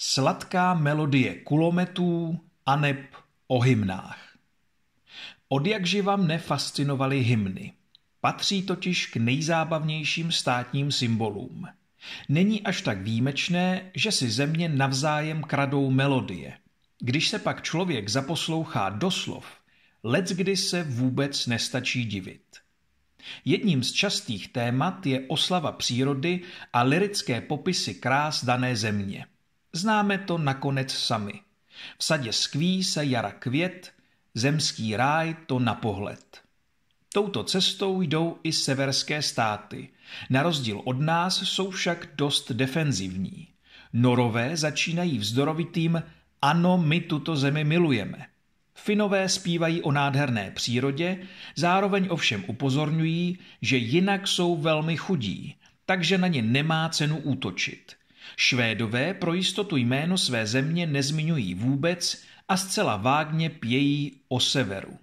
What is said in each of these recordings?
Sladká melodie kulometů a neb o hymnách. Od jak živa mne fascinovaly hymny. Patří totiž k nejzábavnějším státním symbolům. Není až tak výjimečné, že si země navzájem kradou melodie. Když se pak člověk zaposlouchá doslov, kdy se vůbec nestačí divit. Jedním z častých témat je oslava přírody a lirické popisy krás dané země – Známe to nakonec sami. V sadě skví se jara květ, zemský ráj to na pohled. Touto cestou jdou i severské státy. Na rozdíl od nás jsou však dost defenzivní. Norové začínají vzdorovitým ano, my tuto zemi milujeme. Finové zpívají o nádherné přírodě, zároveň ovšem upozorňují, že jinak jsou velmi chudí, takže na ně nemá cenu útočit. Švédové pro jistotu jméno své země nezmiňují vůbec a zcela vágně pějí o severu.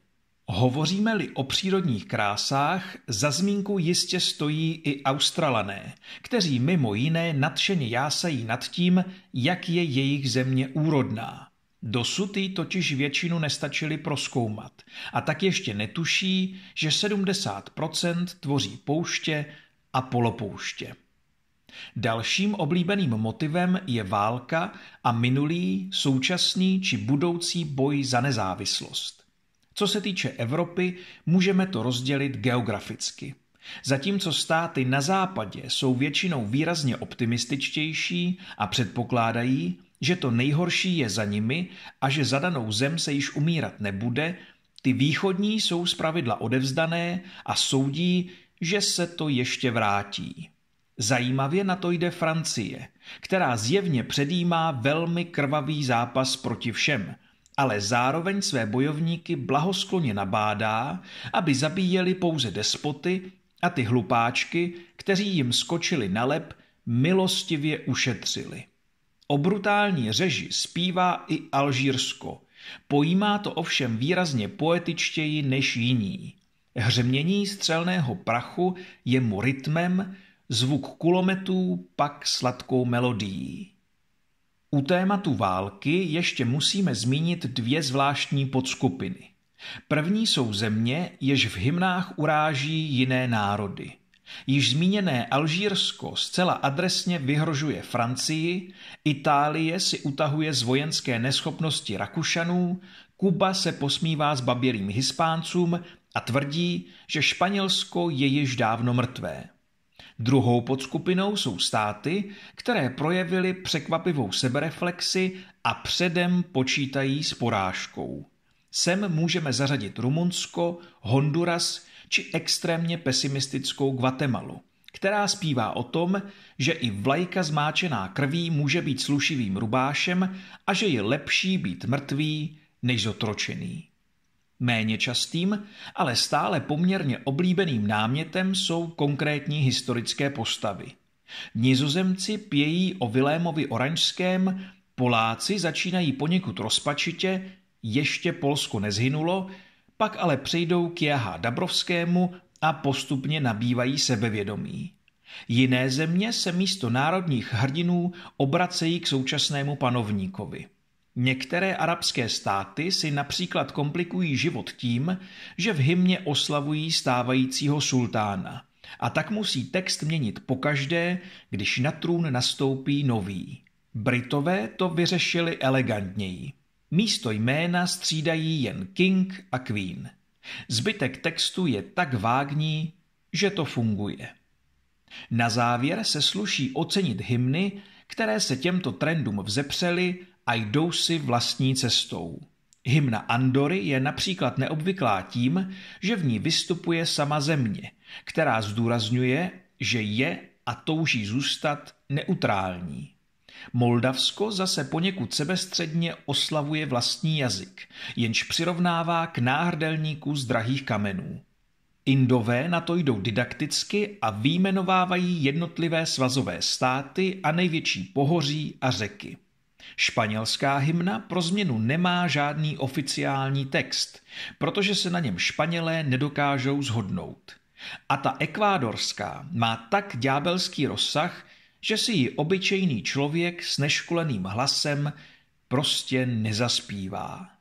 Hovoříme-li o přírodních krásách, za zmínku jistě stojí i Australané, kteří mimo jiné nadšeně jásají nad tím, jak je jejich země úrodná. Dosud jí totiž většinu nestačili proskoumat a tak ještě netuší, že 70% tvoří pouště a polopouště. Dalším oblíbeným motivem je válka a minulý, současný či budoucí boj za nezávislost. Co se týče Evropy, můžeme to rozdělit geograficky. Zatímco státy na západě jsou většinou výrazně optimističtější a předpokládají, že to nejhorší je za nimi a že za danou zem se již umírat nebude, ty východní jsou zpravidla odevzdané a soudí, že se to ještě vrátí. Zajímavě na to jde Francie, která zjevně předjímá velmi krvavý zápas proti všem, ale zároveň své bojovníky blahoskloně nabádá, aby zabíjeli pouze despoty a ty hlupáčky, kteří jim skočili na lep, milostivě ušetřili. O brutální řeži zpívá i Alžírsko. Pojímá to ovšem výrazně poetičtěji než jiní. Hřmění střelného prachu je mu rytmem, zvuk kulometů pak sladkou melodií. U tématu války ještě musíme zmínit dvě zvláštní podskupiny. První jsou země, jež v hymnách uráží jiné národy. Již zmíněné Alžírsko zcela adresně vyhrožuje Francii, Itálie si utahuje z vojenské neschopnosti Rakušanů, Kuba se posmívá s babělým Hispáncům a tvrdí, že Španělsko je již dávno mrtvé. Druhou podskupinou jsou státy, které projevily překvapivou sebereflexi a předem počítají s porážkou. Sem můžeme zařadit Rumunsko, Honduras či extrémně pesimistickou Guatemalu, která zpívá o tom, že i vlajka zmáčená krví může být slušivým rubášem a že je lepší být mrtvý než zotročený. Méně častým, ale stále poměrně oblíbeným námětem jsou konkrétní historické postavy. Nizozemci pějí o Vilémovi Oranžském, Poláci začínají poněkud rozpačitě, ještě Polsko nezhynulo, pak ale přejdou k Jaha Dabrovskému a postupně nabývají sebevědomí. Jiné země se místo národních hrdinů obracejí k současnému panovníkovi. Některé arabské státy si například komplikují život tím, že v hymně oslavují stávajícího sultána a tak musí text měnit pokaždé, když na trůn nastoupí nový. Britové to vyřešili elegantněji. Místo jména střídají jen King a Queen. Zbytek textu je tak vágní, že to funguje. Na závěr se sluší ocenit hymny, které se těmto trendům vzepřely a jdou si vlastní cestou. Hymna Andory je například neobvyklá tím, že v ní vystupuje sama země, která zdůrazňuje, že je a touží zůstat neutrální. Moldavsko zase poněkud sebestředně oslavuje vlastní jazyk, jenž přirovnává k náhrdelníku z drahých kamenů. Indové na to jdou didakticky a výjmenovávají jednotlivé svazové státy a největší pohoří a řeky. Španělská hymna pro změnu nemá žádný oficiální text, protože se na něm Španělé nedokážou zhodnout. A ta ekvádorská má tak ďábelský rozsah, že si ji obyčejný člověk s neškoleným hlasem prostě nezaspívá.